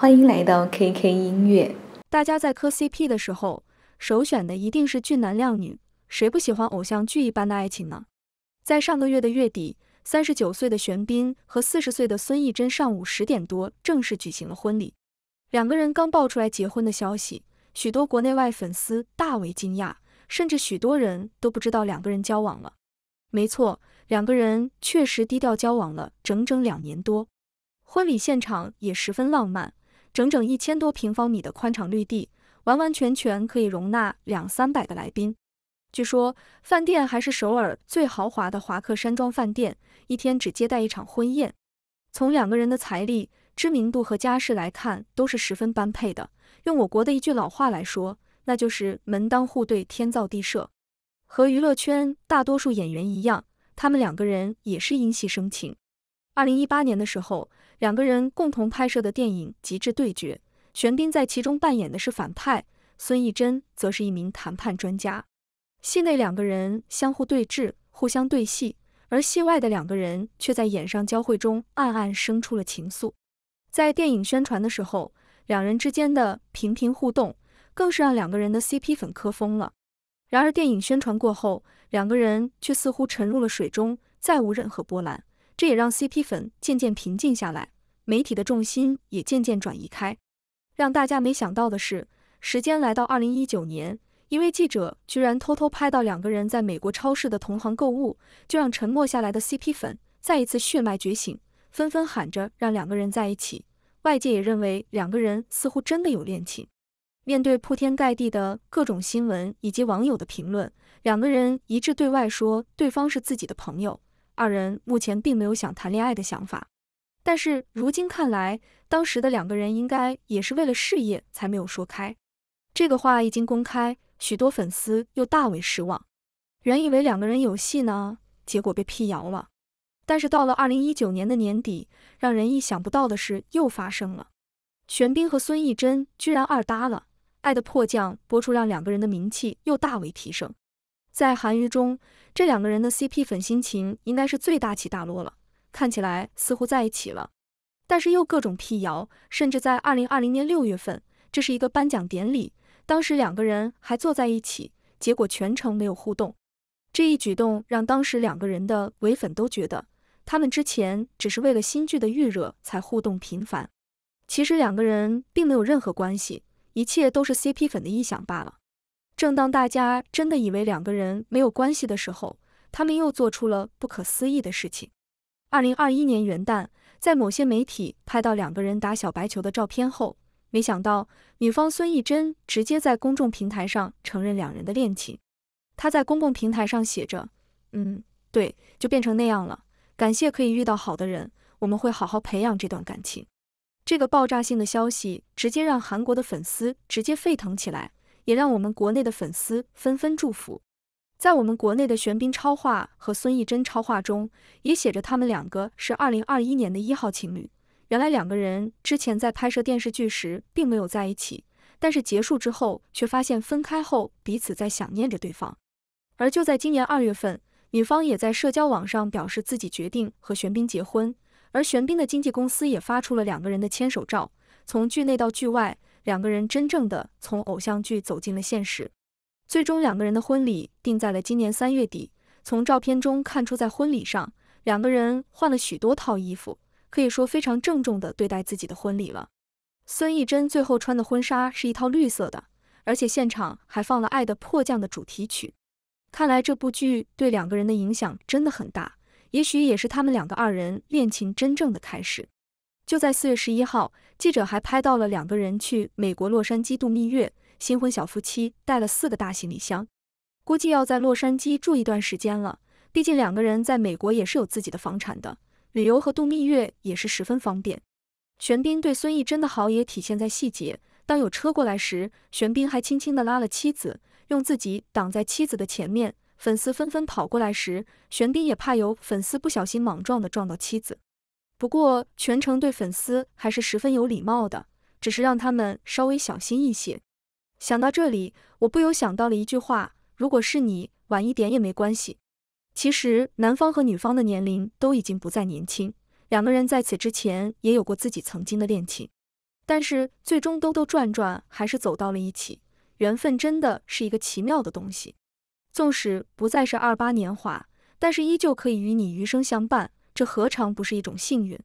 欢迎来到 KK 音乐。大家在磕 CP 的时候，首选的一定是俊男靓女，谁不喜欢偶像剧一般的爱情呢？在上个月的月底，三十九岁的玄彬和四十岁的孙艺珍上午十点多正式举行了婚礼。两个人刚爆出来结婚的消息，许多国内外粉丝大为惊讶，甚至许多人都不知道两个人交往了。没错，两个人确实低调交往了整整两年多。婚礼现场也十分浪漫。整整一千多平方米的宽敞绿地，完完全全可以容纳两三百个来宾。据说，饭店还是首尔最豪华的华克山庄饭店，一天只接待一场婚宴。从两个人的财力、知名度和家世来看，都是十分般配的。用我国的一句老话来说，那就是门当户对，天造地设。和娱乐圈大多数演员一样，他们两个人也是因戏生情。二零一八年的时候。两个人共同拍摄的电影《极致对决》，玄彬在其中扮演的是反派，孙艺珍则是一名谈判专家。戏内两个人相互对峙，互相对戏，而戏外的两个人却在眼上交汇中暗暗生出了情愫。在电影宣传的时候，两人之间的频频互动，更是让两个人的 CP 粉磕疯了。然而电影宣传过后，两个人却似乎沉入了水中，再无任何波澜。这也让 CP 粉渐渐平静下来，媒体的重心也渐渐转移开。让大家没想到的是，时间来到二零一九年，一位记者居然偷偷拍到两个人在美国超市的同行购物，就让沉默下来的 CP 粉再一次血脉觉醒，纷纷喊着让两个人在一起。外界也认为两个人似乎真的有恋情。面对铺天盖地的各种新闻以及网友的评论，两个人一致对外说对方是自己的朋友。二人目前并没有想谈恋爱的想法，但是如今看来，当时的两个人应该也是为了事业才没有说开。这个话一经公开，许多粉丝又大为失望，原以为两个人有戏呢，结果被辟谣了。但是到了二零一九年的年底，让人意想不到的事又发生了，玄彬和孙艺珍居然二搭了，《爱的迫降》播出让两个人的名气又大为提升。在韩娱中，这两个人的 CP 粉心情应该是最大起大落了。看起来似乎在一起了，但是又各种辟谣，甚至在二零二零年六月份，这是一个颁奖典礼，当时两个人还坐在一起，结果全程没有互动。这一举动让当时两个人的唯粉都觉得，他们之前只是为了新剧的预热才互动频繁。其实两个人并没有任何关系，一切都是 CP 粉的臆想罢了。正当大家真的以为两个人没有关系的时候，他们又做出了不可思议的事情。二零二一年元旦，在某些媒体拍到两个人打小白球的照片后，没想到女方孙艺珍直接在公众平台上承认两人的恋情。她在公共平台上写着：“嗯，对，就变成那样了。感谢可以遇到好的人，我们会好好培养这段感情。”这个爆炸性的消息直接让韩国的粉丝直接沸腾起来。也让我们国内的粉丝纷纷祝福，在我们国内的玄彬超话和孙艺珍超话中，也写着他们两个是二零二一年的一号情侣。原来两个人之前在拍摄电视剧时并没有在一起，但是结束之后却发现分开后彼此在想念着对方。而就在今年二月份，女方也在社交网上表示自己决定和玄彬结婚，而玄彬的经纪公司也发出了两个人的牵手照，从剧内到剧外。两个人真正的从偶像剧走进了现实，最终两个人的婚礼定在了今年三月底。从照片中看出，在婚礼上，两个人换了许多套衣服，可以说非常郑重地对待自己的婚礼了。孙艺珍最后穿的婚纱是一套绿色的，而且现场还放了《爱的迫降》的主题曲。看来这部剧对两个人的影响真的很大，也许也是他们两个二人恋情真正的开始。就在四月十一号，记者还拍到了两个人去美国洛杉矶度蜜月，新婚小夫妻带了四个大行李箱，估计要在洛杉矶住一段时间了。毕竟两个人在美国也是有自己的房产的，旅游和度蜜月也是十分方便。玄彬对孙艺真的好也体现在细节，当有车过来时，玄彬还轻轻的拉了妻子，用自己挡在妻子的前面。粉丝纷纷跑过来时，玄彬也怕有粉丝不小心莽撞的撞到妻子。不过全程对粉丝还是十分有礼貌的，只是让他们稍微小心一些。想到这里，我不由想到了一句话：如果是你，晚一点也没关系。其实男方和女方的年龄都已经不再年轻，两个人在此之前也有过自己曾经的恋情，但是最终兜兜转转还是走到了一起。缘分真的是一个奇妙的东西，纵使不再是二八年华，但是依旧可以与你余生相伴。这何尝不是一种幸运？